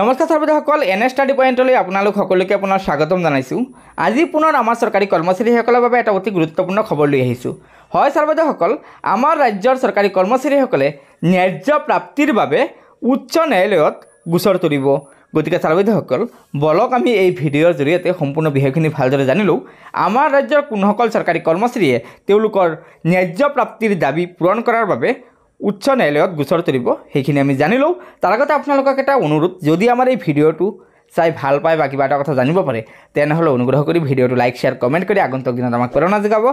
নমস্কাৰ ছাৰ্বিদসকল এনে ষ্টাডি পইণ্টলৈ আপোনালোক সকলোকে পুনৰ স্বাগতম জনাইছোঁ আজি পুনৰ আমাৰ চৰকাৰী কৰ্মচাৰীসকলৰ বাবে এটা অতি গুৰুত্বপূৰ্ণ খবৰ লৈ আহিছোঁ হয় ছাৰ্বিদসকল আমাৰ ৰাজ্যৰ চৰকাৰী কৰ্মচাৰীসকলে ন্যায্য প্ৰাপ্তিৰ বাবে উচ্চ ন্যায়ালয়ত গোচৰ তৰিব গতিকে ছাৰ্বিদসকল বলক আমি এই ভিডিঅ'ৰ জৰিয়তে সম্পূৰ্ণ বিষয়খিনি ভালদৰে জানিলোঁ আমাৰ ৰাজ্যৰ কোনোসকল চৰকাৰী কৰ্মচাৰীয়ে তেওঁলোকৰ ন্যায্য প্ৰাপ্তিৰ দাবী পূৰণ কৰাৰ বাবে উচ্চ ন্যায়ালয়ত গোচৰ তৰিব সেইখিনি আমি জানি লওঁ তাৰ লগতে আপোনালোকক এটা অনুৰোধ যদি আমাৰ এই ভিডিঅ'টো চাই ভাল পায় বা কিবা এটা কথা জানিব পাৰে তেনেহ'লে অনুগ্ৰহ কৰি ভিডিঅ'টো লাইক শ্বেয়াৰ কমেণ্ট কৰি আগন্তুক দিনত আমাক প্ৰেৰণা যোগাব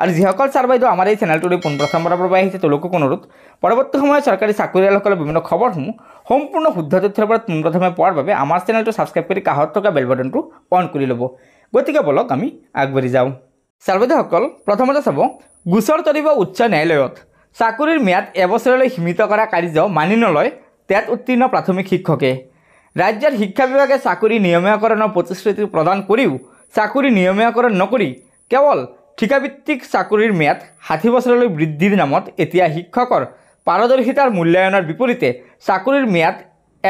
আৰু যিসকল ছাৰ বাইদেউ আমাৰ এই চেনেলটোলৈ পোনপ্ৰথমবাৰৰ পৰা আহিছে তেওঁলোকক অনুৰোধ পৰৱৰ্তী সময়ত চৰকাৰী চাকৰিয়ালসকলৰ বিভিন্ন খবৰসমূহ সম্পূৰ্ণ শুদ্ধ তথ্যৰ পৰা পোনপ্ৰথমে পোৱাৰ বাবে আমাৰ চেনেলটো ছাবস্ক্ৰাইব কৰি কাষত থকা বেল বটনটো অন কৰি ল'ব গতিকে বলক আমি আগবাঢ়ি যাওঁ ছাৰ বাইদেউসকল প্ৰথমতে চাব গোচৰ তৰিব উচ্চ ন্যায়ালয়ত চাকৰিৰ ম্যাদ এবছৰলৈ সীমিত কৰা কাৰ্য মানি নলয় টেট উত্তীৰ্ণ প্ৰাথমিক শিক্ষকে ৰাজ্যৰ শিক্ষা বিভাগে চাকৰি নিয়মীয়াকৰণৰ প্ৰতিশ্ৰুতি প্ৰদান কৰিও চাকৰি নিয়মীয়াকৰণ নকৰি কেৱল ঠিকাভিত্তিক চাকৰিৰ ম্যাদ ষাঠি বছৰলৈ বৃদ্ধিৰ নামত এতিয়া শিক্ষকৰ পাৰদৰ্শিতাৰ মূল্যায়নৰ বিপৰীতে চাকৰিৰ ম্যাদ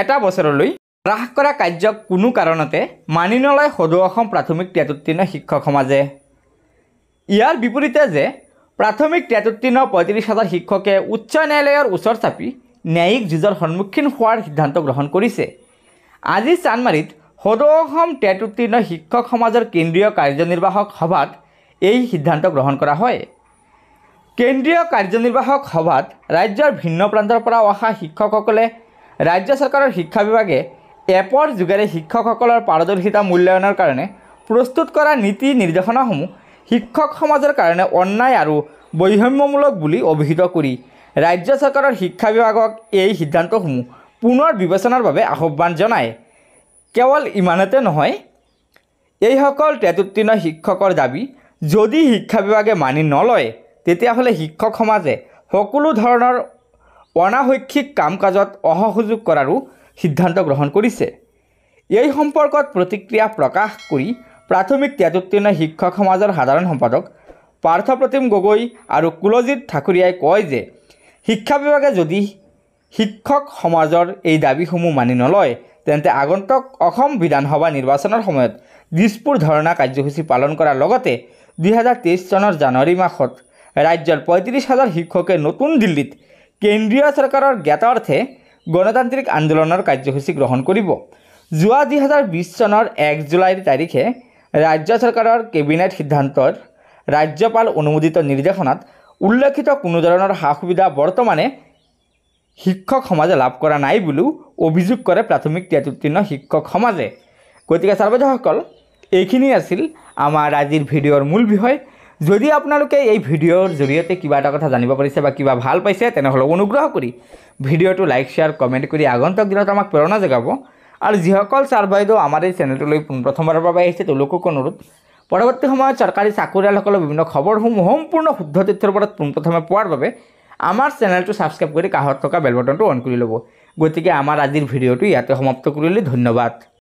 এটা বছৰলৈ হ্ৰাস কৰা কাৰ্যক কোনো কাৰণতে মানি নলয় সদৌ অসম প্ৰাথমিক টেট উত্তীৰ্ণ শিক্ষক সমাজে ইয়াৰ বিপৰীতে যে প্ৰাথমিক তেতুত্তীৰ্ণ পঁয়ত্ৰিছ হাজাৰ শিক্ষকে উচ্চ ন্যায়ালয়ৰ ওচৰ চাপি ন্যায়িক যুঁজৰ সন্মুখীন হোৱাৰ সিদ্ধান্ত গ্ৰহণ কৰিছে আজি চানমাৰীত সদৌ অসম তেতুত্তীৰ্ণ শিক্ষক সমাজৰ কেন্দ্ৰীয় কাৰ্যনিৰ্বাহক সভাত এই সিদ্ধান্ত গ্ৰহণ কৰা হয় কেন্দ্ৰীয় কাৰ্যনিৰ্বাহক সভাত ৰাজ্যৰ ভিন্ন প্ৰান্তৰ পৰা অহা শিক্ষকসকলে ৰাজ্য চৰকাৰৰ শিক্ষা বিভাগে এপৰ যোগেৰে শিক্ষকসকলৰ পাৰদৰ্শিতা মূল্যায়নৰ কাৰণে প্ৰস্তুত কৰা নীতি নিৰ্দেশনাসমূহ শিক্ষক সমাজৰ কাৰণে অন্যায় আৰু বৈষম্যমূলক বুলি অভিহিত কৰি ৰাজ্য চৰকাৰৰ শিক্ষা বিভাগক এই সিদ্ধান্তসমূহ পুনৰ বিবেচনাৰ বাবে আহ্বান জনায় কেৱল ইমানতে নহয় এইসকল তেতুত্তীৰ্ণ শিক্ষকৰ দাবী যদি শিক্ষা বিভাগে মানি নলয় তেতিয়াহ'লে শিক্ষক সমাজে সকলো ধৰণৰ অনাশৈক্ষিক কাম কাজত অসহযোগ কৰাৰো সিদ্ধান্ত গ্ৰহণ কৰিছে এই সম্পৰ্কত প্ৰতিক্ৰিয়া প্ৰকাশ কৰি প্ৰাথমিক তেজোত্তীৰ্ণ শিক্ষক সমাজৰ সাধাৰণ সম্পাদক পাৰ্থপ্ৰতিম গগৈ আৰু কুলজিৎ ঠাকুৰীয়াই কয় যে শিক্ষা বিভাগে যদি শিক্ষক সমাজৰ এই দাবীসমূহ মানি নলয় তেন্তে আগন্তক অসম বিধানসভা নিৰ্বাচনৰ সময়ত দিছপুৰ ধৰ্ণা কাৰ্যসূচী পালন কৰাৰ লগতে দুহেজাৰ তেইছ চনৰ জানুৱাৰী মাহত ৰাজ্যৰ পঁয়ত্ৰিছ হাজাৰ শিক্ষকে নতুন দিল্লীত কেন্দ্ৰীয় চৰকাৰৰ জ্ঞাতাৰ্থে গণতান্ত্ৰিক আন্দোলনৰ কাৰ্যসূচী গ্ৰহণ কৰিব যোৱা দুহেজাৰ বিছ চনৰ এক জুলাইৰ তাৰিখে ৰাজ্য চৰকাৰৰ কেবিনেট সিদ্ধান্তত ৰাজ্যপাল অনুমোদিত নিৰ্দেশনাত উল্লেখিত কোনো ধৰণৰ সা সুবিধা বৰ্তমানে শিক্ষক সমাজে লাভ কৰা নাই বুলিও অভিযোগ কৰে প্ৰাথমিক ক্ৰিয়াতীৰ্ণ শিক্ষক সমাজে গতিকে চাৰ্বজাসকল এইখিনি আছিল আমাৰ আজিৰ ভিডিঅ'ৰ মূল বিষয় যদি আপোনালোকে এই ভিডিঅ'ৰ জৰিয়তে কিবা এটা কথা জানিব পাৰিছে বা কিবা ভাল পাইছে তেনেহ'লে অনুগ্ৰহ কৰি ভিডিঅ'টো লাইক শ্বেয়াৰ কমেণ্ট কৰি আগন্তক দিনত আমাক প্ৰেৰণা যোগাব আৰু যিসকল ছাৰ বাইদেউ আমাৰ এই চেনেলটোলৈ পোনপ্ৰথমবাৰৰ বাবে আহিছে তেওঁলোককো অনুৰোধ পৰৱৰ্তী সময়ত চৰকাৰী চাকৰিয়ালসকলৰ বিভিন্ন খবৰসমূহ সম্পূৰ্ণ শুদ্ধ তথ্যৰ ওপৰত পোনপ্ৰথমে পোৱাৰ বাবে আমাৰ চেনেলটো ছাবস্ক্ৰাইব কৰি কাষত থকা বেলবটনটো অন কৰি ল'ব গতিকে আমাৰ আজিৰ ভিডিঅ'টো ইয়াতে সমাপ্ত কৰিলোঁ ধন্যবাদ